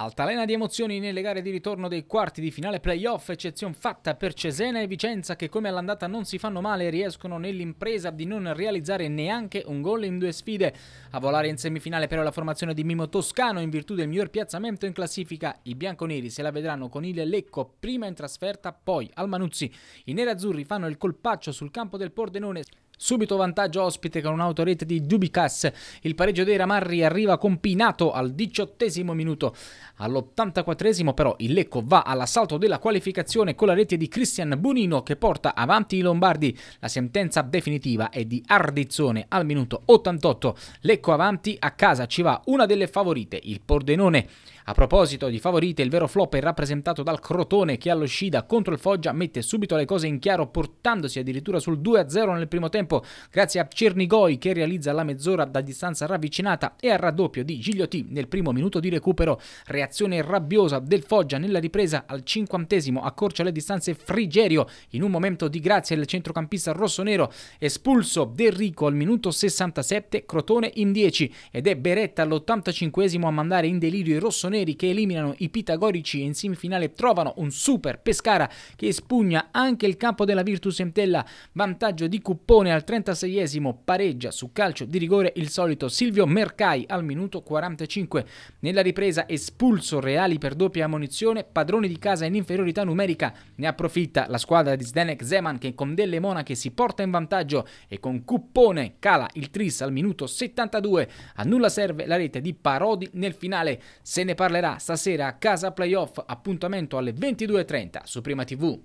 Altalena di emozioni nelle gare di ritorno dei quarti di finale playoff, eccezione fatta per Cesena e Vicenza che come all'andata non si fanno male e riescono nell'impresa di non realizzare neanche un gol in due sfide. A volare in semifinale però la formazione di Mimo Toscano in virtù del miglior piazzamento in classifica. I bianconeri se la vedranno con il Lecco prima in trasferta, poi al Manuzzi. I nerazzurri fanno il colpaccio sul campo del Pordenone Subito vantaggio ospite con un'auto rete di Dubicas. Il pareggio dei Ramarri arriva compinato al diciottesimo minuto. All'84esimo però il Lecco va all'assalto della qualificazione con la rete di Cristian Bonino che porta avanti i Lombardi. La sentenza definitiva è di Ardizzone al minuto 88. Lecco avanti, a casa ci va una delle favorite, il Pordenone. A proposito di favorite, il vero flop è rappresentato dal Crotone che allo Scida contro il Foggia mette subito le cose in chiaro portandosi addirittura sul 2-0 nel primo tempo tempo grazie a Cernigoi che realizza la mezz'ora da distanza ravvicinata e al raddoppio di Gigliotti nel primo minuto di recupero. Reazione rabbiosa del Foggia nella ripresa al cinquantesimo accorcia le distanze Frigerio in un momento di grazia il centrocampista rossonero espulso Del Rico al minuto 67 Crotone in 10 ed è Beretta all'85 a mandare in delirio i rossoneri che eliminano i pitagorici e in semifinale trovano un super Pescara che espugna anche il campo della Virtus Entella vantaggio di Cuppone al al 36esimo pareggia su calcio di rigore il solito Silvio Mercai al minuto 45. Nella ripresa espulso Reali per doppia ammonizione, padroni di casa in inferiorità numerica. Ne approfitta la squadra di Zdenek Zeman che con delle monache si porta in vantaggio e con cuppone cala il tris al minuto 72. A nulla serve la rete di Parodi nel finale. Se ne parlerà stasera a casa playoff, appuntamento alle 22.30 su Prima TV.